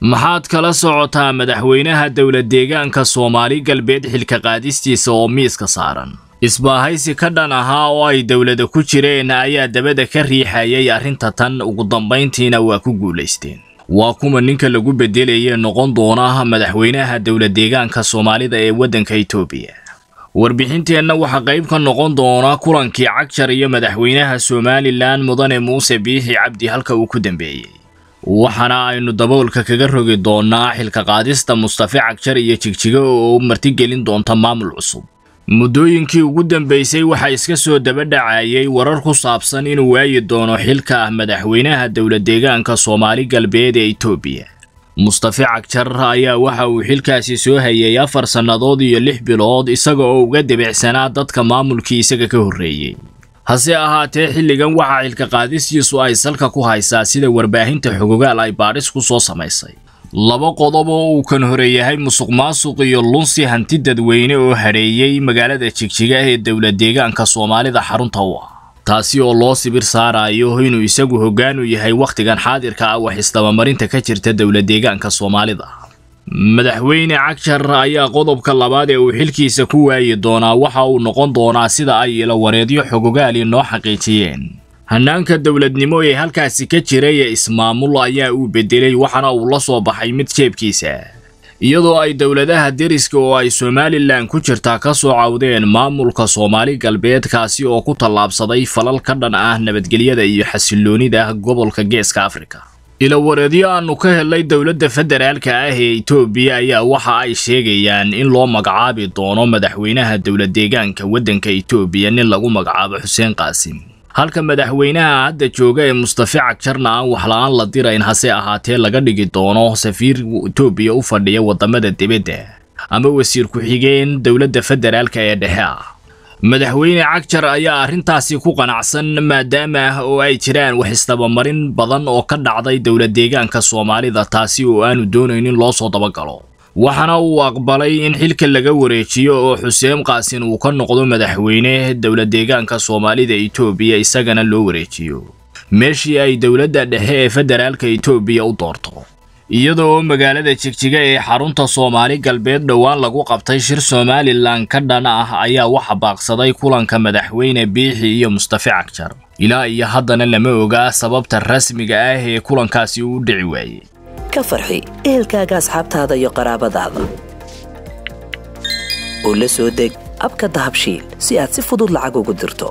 maxaad kala socotaa madaxweynaha dowla deegaanka soomaali galbeed xilka qaadistiisa oo miiska saaran isbaahaysi ka dhan ahaa oo ay dowlada ku jireen ayaa dabada ka riixayay arrinta tan ugu dambayntiina waa ku guulaysteen waa kuma ninka lagu beddelayee noqon doona madaxweynaha dowla deegaanka soomaalida ee waddanka etoobiya warbixinteenna waxaa qayb ka noqon doona kulankii cagjar iyo madaxweynaha somalilan mudane muuse biixi cabdi halka uu ku dambeeyey waxaana aynu daboolka kaga rogi doonaa xilka qaadista mustafi cagjar iyo jigjigo oo u martigelin doonta maamul cusub muddooyinkii ugu dambaysay waxaa iska soo dabadhacayay warar ku saabsan inuu waayi doono xilka ah madaxweynaha deegaanka soomaali galbeed ee etoobiya mustafi cagjar ayaa waxa uu xilkaasi soo hayay afar sannadood iyo lix bilood isaga oo uga debicsanaa dadka maamulkii isaga ka horreeyey hase ahaatee xilligan waxaa xilka qaadisiisu ay salka ku haysaa sida warbaahinta xogogaal ay baadhis ku soo samaysay laba qodob oo uu kan hore yahay musuq maasuq iyo lunsi hanti dadweyne oo hadheeyey magaalada jigjiga ee dowla deegaanka soomaalida xarunta u ah taasi oo loo sibir saaraayo inuu isagu hoggaanu yahay wakhtigan xaadirka ah wax isdabamarinta ka jirta dowla deegaanka soomaalida madaxweyne cagshar ayaa qodobka labaad ee uu xilkiisa ku waayi doonaa waxa uu noqon doonaa sida ay ilo wareedyo xogogaali noo xaqiijiyeen hannaanka dowladnimo ee halkaasi ka jiray ee ismaamul ayaa uu beddelay waxana uu la soo baxay mid jeebkiisa iyadoo ay dowladaha deriska oo ay somalilan ku jirtaa ka soo cawdeen maamulka soomaali galbeedkaasi oo ku tallaabsaday falal ka dhan ah nabadgelyada iyo xasiloonida gobolka geeska afrika ilo wareedyo aanu ka helnay dowladda federaalka ah ee itoobiya ayaa waxa ay sheegayaan in loo magacaabi doono madaxweynaha dowladdeegaanka waddanka itoobiya nin lagu magacaabo xuseen qaasim halka madaxweynaha hadda jooga ee mustafe cagjarna aan waxla-aan la dirayn hase ahaatee laga dhigi doono safiir itoobiya u fadhiya waddamada dibadda ama wasiir ku-xigeen dowladda federaalka ee dhexe ah madaxweyne cagjar ayaa arrintaasi ku qanacsan maadaama ah oo ay jiraan wax istabamarin badan oo ka dhacday dowla deegaanka soomaalida taasi oo aanu doonayn in loo soo dabagalo waxaana uu aqbalay in xilka laga wareejiyo oo xuseen qaasin uu ka noqdo madaxweyne dowla deegaanka soomaalida itoobiya isagana loo wareejiyo meeshii ay dowladda dhexe ee federaalka itoobiya u doorto iyadoo magaalada jigjiga ee xarunta soomaali galbeed dhowaan lagu qabtay shir somalilan ka dhan ah ayaa waxa baaqsaday kulanka madaxweyne biixi iyo mustafe cagjar ilaa iyo haddana lama ogaa sababta rasmiga ah ee kulankaasi uu dhici waayey ka farxi ehelkaaga asxaabtaada iyo qaraabadaada oo la soo deg abka dahabshiil si aad si fudud lacag ugu dirto